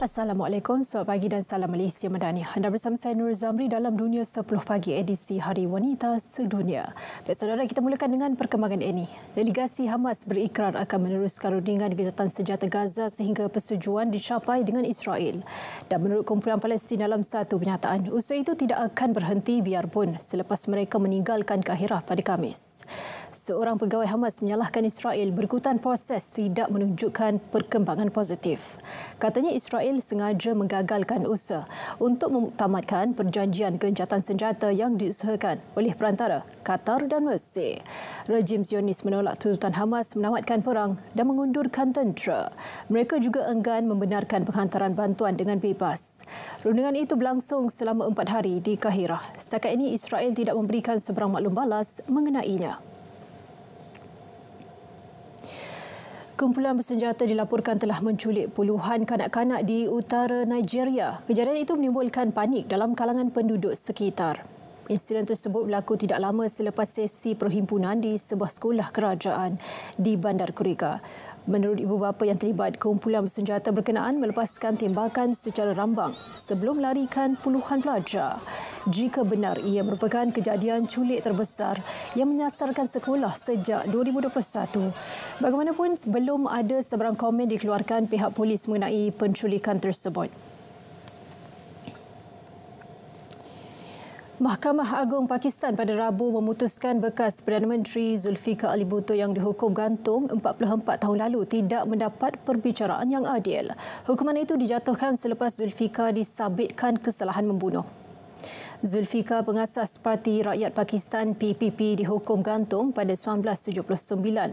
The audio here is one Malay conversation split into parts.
Assalamualaikum, selamat pagi dan salam Malaysia Madani. Anda bersama saya Nur Zamri dalam Dunia 10 Pagi edisi Hari Wanita Sedunia. Baik saudara, kita mulakan dengan perkembangan ini. Delegasi Hamas berikrar akan meneruskan rundingan gejatan senjata Gaza sehingga persetujuan dicapai dengan Israel. Dan menurut kumpulan Palestin dalam satu kenyataan, usaha itu tidak akan berhenti biarpun selepas mereka meninggalkan Kahirah pada Kamis. Seorang pegawai Hamas menyalahkan Israel berkutan proses tidak menunjukkan perkembangan positif. Katanya Israel Israel sengaja menggagalkan usaha untuk memuktamadkan perjanjian gencatan senjata yang diusahakan oleh perantara Qatar dan Mesir. Rejim Zionis menolak tuntutan Hamas menamatkan perang dan mengundurkan tentera. Mereka juga enggan membenarkan penghantaran bantuan dengan bebas. Rundingan itu berlangsung selama empat hari di Kahirah. Setakat ini, Israel tidak memberikan sebarang maklum balas mengenainya. Kumpulan bersenjata dilaporkan telah menculik puluhan kanak-kanak di utara Nigeria. Kejadian itu menimbulkan panik dalam kalangan penduduk sekitar. Insiden tersebut berlaku tidak lama selepas sesi perhimpunan di sebuah sekolah kerajaan di Bandar Kuriga. Menurut ibu bapa yang terlibat, kumpulan bersenjata berkenaan melepaskan tembakan secara rambang sebelum larikan puluhan pelajar. Jika benar, ia merupakan kejadian culik terbesar yang menyasarkan sekolah sejak 2021. Bagaimanapun, belum ada sebarang komen dikeluarkan pihak polis mengenai penculikan tersebut. Mahkamah Agung Pakistan pada Rabu memutuskan bekas Perdana Menteri Zulfika Ali Bhutto yang dihukum gantung 44 tahun lalu tidak mendapat perbicaraan yang adil. Hukuman itu dijatuhkan selepas Zulfika disabitkan kesalahan membunuh. Zulfika pengasas Parti Rakyat Pakistan PPP dihukum gantung pada 1979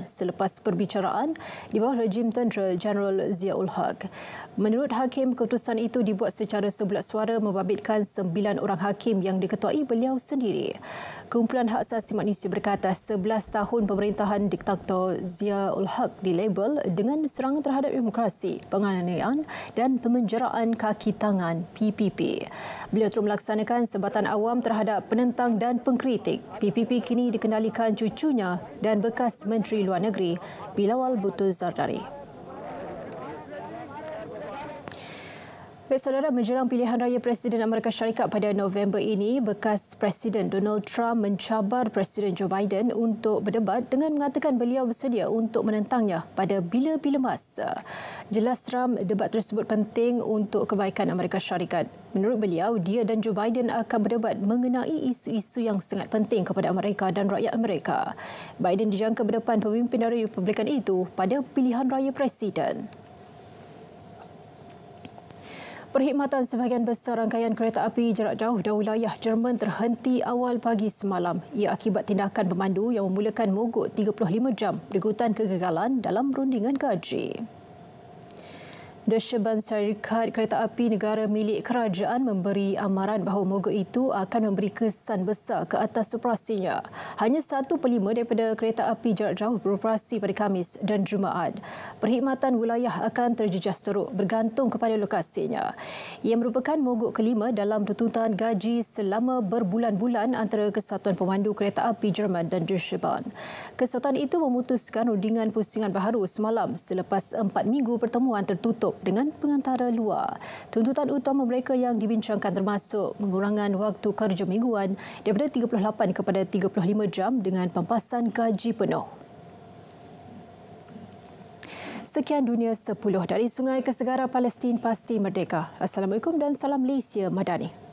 selepas perbicaraan di bawah rejim tentera General ul Haq. Menurut hakim, keputusan itu dibuat secara sebelah suara membabitkan sembilan orang hakim yang diketuai beliau sendiri. Kumpulan Hak Asasi Manusia berkata 11 tahun pemerintahan diktator zia ul Haq dilabel dengan serangan terhadap demokrasi, penganiayaan dan pemenjaraan kaki tangan PPP. Beliau telah melaksanakan sebatas perbuatan awam terhadap penentang dan pengkritik. PPP kini dikendalikan cucunya dan bekas Menteri Luar Negeri, Bilawal Butul Zardari. Baik, saudara menjelang pilihan raya Presiden Amerika Syarikat pada November ini, bekas Presiden Donald Trump mencabar Presiden Joe Biden untuk berdebat dengan mengatakan beliau bersedia untuk menentangnya pada bila-bila masa. Jelas Trump, debat tersebut penting untuk kebaikan Amerika Syarikat. Menurut beliau, dia dan Joe Biden akan berdebat mengenai isu-isu yang sangat penting kepada Amerika dan rakyat Amerika. Biden dijangka berdepan pemimpin dari Republikan itu pada pilihan raya Presiden. Perkhidmatan sebahagian besar rangkaian kereta api jarak jauh dan wilayah Jerman terhenti awal pagi semalam. Ia akibat tindakan pemandu yang memulakan mogok 35 jam berikutan kegagalan dalam rundingan gaji. Dasyaban Syarikat Kereta Api Negara milik kerajaan memberi amaran bahawa mogok itu akan memberi kesan besar ke atas operasinya. Hanya satu perlima daripada kereta api jarak jauh beroperasi pada Kamis dan Jumaat. Perkhidmatan wilayah akan terjejas teruk bergantung kepada lokasinya. Ia merupakan mogok kelima dalam tuntutan gaji selama berbulan-bulan antara Kesatuan Pemandu Kereta Api Jerman dan Dasyaban. Kesatuan itu memutuskan rundingan pusingan baharu semalam selepas empat minggu pertemuan tertutup dengan pengantara luar. Tuntutan utama mereka yang dibincangkan termasuk pengurangan waktu kerja mingguan daripada 38 kepada 35 jam dengan pampasan gaji penuh. Sekian Dunia 10 dari Sungai Kesegara Palestin Pasti Merdeka. Assalamualaikum dan salam Malaysia Madani.